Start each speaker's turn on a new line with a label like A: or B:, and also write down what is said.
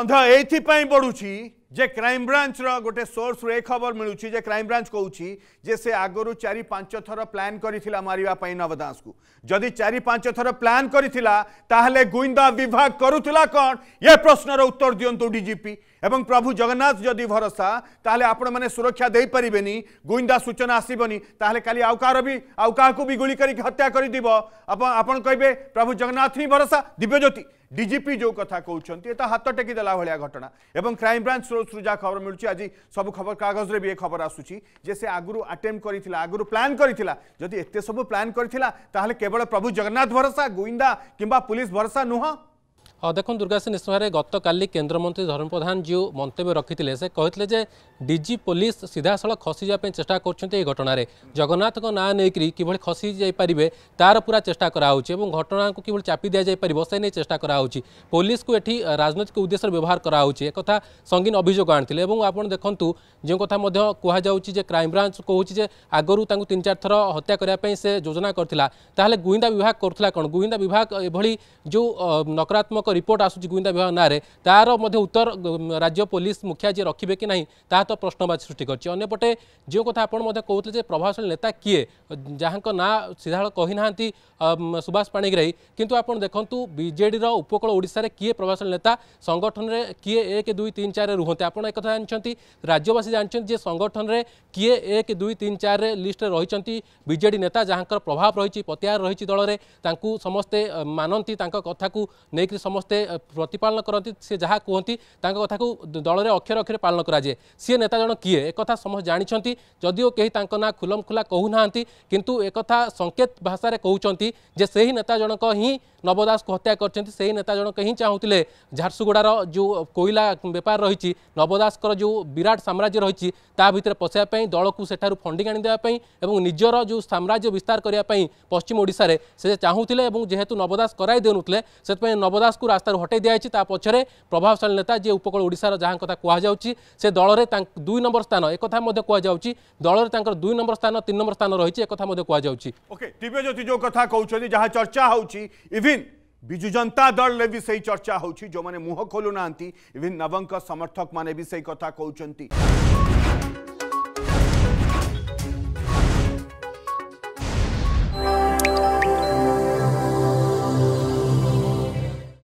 A: ଅନ୍ଧ ଏଇଥିପାଇଁ ବଢ଼ୁଛି ଯେ କ୍ରାଇମବ୍ରାଞ୍ଚର ଗୋଟେ ସୋର୍ସରୁ ଏ ଖବର ମିଳୁଛି ଯେ କ୍ରାଇମବ୍ରାଞ୍ଚ କହୁଛି ଯେ ସେ ଆଗରୁ ଚାରି ପାଞ୍ଚ ଥର ପ୍ଲାନ୍ କରିଥିଲା ମାରିବା ପାଇଁ ନବ ଦାସକୁ ଯଦି ଚାରି ପାଞ୍ଚ ଥର ପ୍ଲାନ୍ କରିଥିଲା ତାହେଲେ ଗୁଇନ୍ଦା ବିଭାଗ କରୁଥିଲା କ'ଣ ଏ ପ୍ରଶ୍ନର ଉତ୍ତର ଦିଅନ୍ତୁ ଡିଜିପି ଏବଂ ପ୍ରଭୁ ଜଗନ୍ନାଥ ଯଦି ଭରସା ତାହେଲେ ଆପଣମାନେ ସୁରକ୍ଷା ଦେଇପାରିବେନି ଗୁଇନ୍ଦା ସୂଚନା ଆସିବନି ତାହେଲେ କାଲି ଆଉ କାହାର ବି ଆଉ କାହାକୁ ବି ଗୁଳି କରିକି ହତ୍ୟା କରିଦେବ ଆପଣ ଆପଣ କହିବେ ପ୍ରଭୁ ଜଗନ୍ନାଥ ହିଁ ଭରସା ଦିବ୍ୟଜ୍ୟୋତି डीजीपी जो कथा तो हाथ टेकदे भाया घटना और क्राइमब्रांच सोर्स जहाँ खबर मिलूँ आज सब खबर कागज में भी ये खबर आसूस आगु आटेम कर आगुरी प्लां करते सब प्लां करवल प्रभु जगन्नाथ भरोसा गुइंदा कि पुलिस भरोसा नुह
B: দেখুন দুর্গাশী ইসমারে গতকাল কেন্দ্রমন্ত্রী ধর্ম প্রধান যে মন্তব্য রাখি সে কে যে ডিজি পুলিশ সিধাসল খসি যাওয়া চেষ্টা করছেন এই ঘটনার জগন্নাথ না নিয়ে কিভাবে খসি যাইপারে তার পুরা চেষ্টা করা হচ্ছে এবং ঘটনা কিভাবে চাপি দিয়া যাইপার সে নিয়ে চেষ্টা করা হচ্ছে পুলিশ কু এটি রাজনৈতিক উদ্দেশ্যে ব্যবহার করা হচ্ছে একথা সঙ্গীন অভিযোগ আনি এবং আপনার দেখুন যে কথা কুহযাচ্ছে যে ক্রাইমব্রাঞ্চ কুচি যে আগর তা তিন চার থর হত্যা করা সে যোজনা করা তাহলে গুইন্দা বিভাগ করুলা কোণ গুইন্দা বিভাগ এভাবে যে নকারাত্মক রিপোর্ট আসুচি গোয়েন্দা বিভাগ নাঁরে তার মধ্যে উত্তর রাজ্য পুলিশ মুখিয়া যে রাখবে কি না তাহা তো প্রশ্নবাদ সৃষ্টি করছে অন্যপটে যে কথা আপনার মধ্যে কৌলে যে প্রভাবশালী নেতা কিয়ে যাহাঙ্ক না সিধাড় কহি না সুভাষ পাণিগ্রাহী কিন্তু আপনার দেখুন বিজেডির উপকূল ওড়শার কিয়ে প্রভাবশালী নেতা সংগঠনের কিয়ে এক দুই তিন চারে রুহতে আপনার একথা জাঁচান রাজ্যবাসী জাঁচান যে সংগঠনের কিয়ে এক দুই তিন চারে লিষ্টে রয়েছেন বিজেডি নেতা যাহাঙ্কর প্রভাব রয়েছে পতিয়ার রয়েছে দলরে তাঁকু সমস্তে মানতি তাঁক কথাকু নেই সমস্ত ସମସ୍ତେ ପ୍ରତିପାଳନ କରନ୍ତି ସେ ଯାହା କୁହନ୍ତି ତାଙ୍କ କଥାକୁ ଦଳରେ ଅକ୍ଷର ଅକ୍ଷରେ ପାଳନ କରାଯାଏ ସିଏ ନେତା ଜଣ କିଏ ଏକଥା ସମସ୍ତେ ଜାଣିଛନ୍ତି ଯଦିଓ କେହି ତାଙ୍କ ନାଁ ଖୁଲମଖୁଲା କହୁନାହାନ୍ତି କିନ୍ତୁ ଏକଥା ସଙ୍କେତ ଭାଷାରେ କହୁଛନ୍ତି ଯେ ସେହି ନେତା ଜଣକ ହିଁ ନବ ଦାସକୁ ହତ୍ୟା କରିଛନ୍ତି ସେହି ନେତା ଜଣକ ହିଁ ଚାହୁଁଥିଲେ ଝାରସୁଗୁଡ଼ାର ଯେଉଁ କୋଇଲା ବେପାର ରହିଛି ନବ ଦାସଙ୍କର ଯେଉଁ ବିରାଟ ସାମ୍ରାଜ୍ୟ ରହିଛି ତା ଭିତରେ ପଶିବା ପାଇଁ ଦଳକୁ ସେଠାରୁ ଫଣ୍ଡିଂ ଆଣିଦେବା ପାଇଁ ଏବଂ ନିଜର ଯେଉଁ ସାମ୍ରାଜ୍ୟ ବିସ୍ତାର କରିବା ପାଇଁ ପଶ୍ଚିମ ଓଡ଼ିଶାରେ ସେ ଚାହୁଁଥିଲେ ଏବଂ ଯେହେତୁ ନବଦାସ କରାଇ ଦେଉନଥିଲେ ସେଥିପାଇଁ ନବଦାସକୁ রাস্তার হটাই দিয়া হয়েছে তা পছরে প্রভাবশালী নেতা যে উপকূল ওড়িশার যা কথা কুহযাচ্ছে সে দলরে দুই নম্বর স্থান একথা কুহযাচ্ছে দলরে তাঁর দুই নম্বর স্থান তিন নম্বর স্থান রয়েছে একথা কুহযাচ্ছে
A: ওকে দিব্য জ্যোতি যে কথা কৌছেন যা চর্চা হচ্ছে ইভিন ବିଜୁ ଜନତା ଦଳରେ ବି ସେଇ ଚର୍ଚ୍ଚା ହେଉଛି ଯେଉଁମାନେ ମୁହଁ ଖୋଲୁନାହାନ୍ତି ଇଭିନ୍ ନବଙ୍କ ସମର୍ଥକମାନେ ବି ସେଇ କଥା କହୁଛନ୍ତି